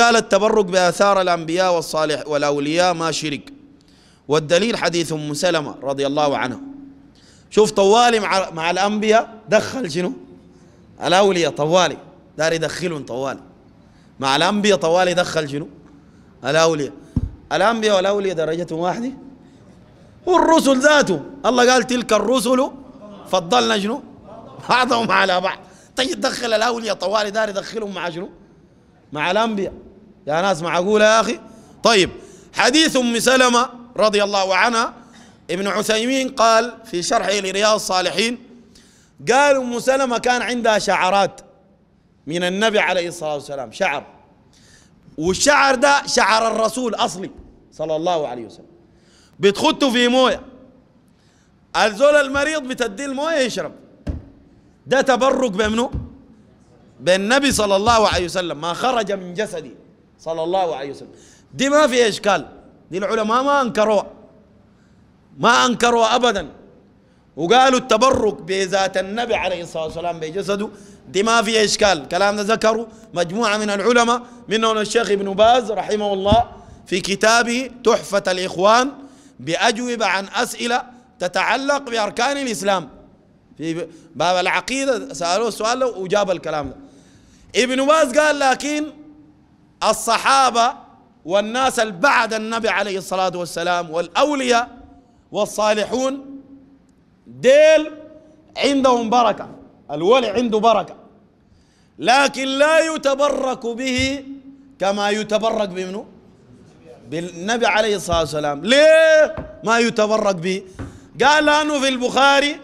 قال التبرك بآثار الأنبياء والصالح والأولياء ما شرك والدليل حديث أم سلمة رضي الله عنها شوف طوالي مع, مع الأنبياء دخل شنو الأولياء طوالي دار يدخلهم طوالي مع الأنبياء طوالي دخل شنو الأولياء الأنبياء والأولياء درجتهم واحدة والرسل ذاته الله قال تلك الرسل فضلنا شنو بعضهم على بعض تجي طيب دخل الأولياء طوالي دار يدخلهم مع شنو مع الأنبياء يا ناس معقولة يا أخي طيب حديث أم سلمة رضي الله عنها ابن عثيمين قال في شرحه لرياض الصالحين قال أم سلمة كان عندها شعرات من النبي عليه الصلاة والسلام شعر والشعر ده شعر الرسول أصلي صلى الله عليه وسلم بتخطه في مويه الزول المريض بتدي المويه يشرب ده تبرك بمنه بالنبي صلى الله عليه وسلم ما خرج من جسده صلى الله عليه وسلم دي ما في إشكال دي العلماء ما أنكروها ما أنكروها أبدا وقالوا التبرك بذات النبي عليه الصلاة والسلام بجسده دي ما في إشكال كلام ده ذكروا مجموعة من العلماء منهم الشيخ ابن باز رحمه الله في كتابه تحفة الإخوان بأجوبة عن أسئلة تتعلق بأركان الإسلام في باب العقيدة سألوه السؤال وجاب الكلام ده ابن باز قال لكن الصحابة والناس بعد النبي عليه الصلاة والسلام والأولياء والصالحون ديل عندهم بركة الولي عنده بركة لكن لا يتبرك به كما يتبرك بمنه بالنبي عليه الصلاة والسلام ليه ما يتبرك به قال لأنه في البخاري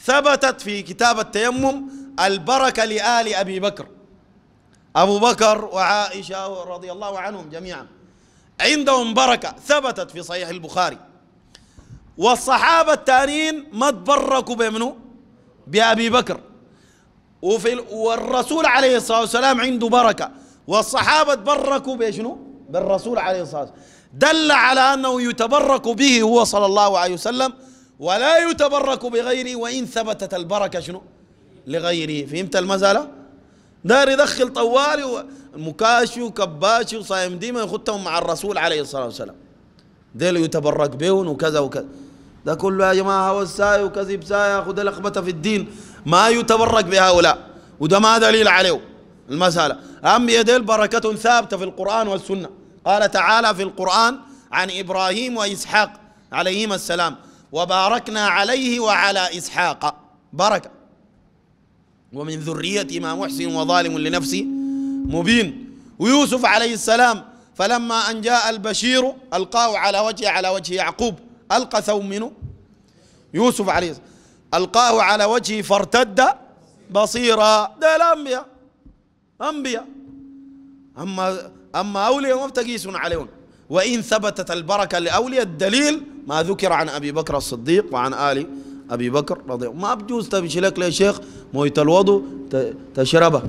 ثبتت في كتاب التيمم البركة لآل أبي بكر أبو بكر وعائشة رضي الله عنهم جميعا عندهم بركة ثبتت في صحيح البخاري والصحابة التانيين ما تبركوا بمنه بأبي بكر وفي والرسول عليه الصلاة والسلام عنده بركة والصحابة تبركوا بشنو بالرسول عليه الصلاة والسلام دل على أنه يتبرك به هو صلى الله عليه وسلم ولا يتبرك بغيره وإن ثبتت البركة شنو لغيره فهمت المسألة؟ دار يدخل طوالي ومكاشي وكباشي وصايم ديما يخطهم مع الرسول عليه الصلاه والسلام ديل يتبرك بهم وكذا وكذا ده كله يا جماعه هو الساي وكذب ساي ياخذ لقبته في الدين ما يتبرك بهؤلاء وده ما دليل عليه المساله ام ديل بركه ثابته في القران والسنه قال تعالى في القران عن ابراهيم واسحاق عليهما السلام وباركنا عليه وعلى اسحاق بركه ومن ذريتي ما محسن وظالم لنفسه مبين ويوسف عليه السلام فلما أن جاء البشير ألقاه على وجهه على وجه يعقوب ألقى ثوم منه يوسف عليه السلام ألقاه على وجهه فارتد بصيرا ده الأنبياء أنبياء أما أما أولياء ما بتقيس عليهم وإن ثبتت البركة لأولياء الدليل ما ذكر عن أبي بكر الصديق وعن آل أبي بكر رضي الله ما بجوز تمشي لك يا شيخ موية الوضوء تشربها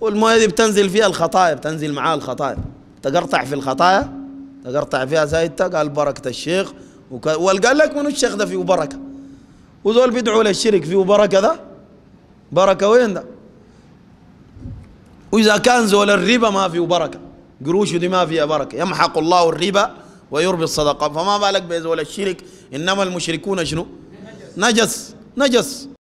والموية دي بتنزل فيها الخطايا بتنزل معاها الخطايا تقرطع في الخطايا تقرطع فيها زايدتك قال بركة الشيخ وقال لك منو الشيخ ده فيه بركة وزول بيدعوا للشرك فيه بركة ده بركة وين ده وإذا كان زول الربا ما فيه بركة قروش دي ما فيها بركة يمحق الله الربا ويربي الصدقة فما بالك بزول الشرك إنما المشركون شنو najas najas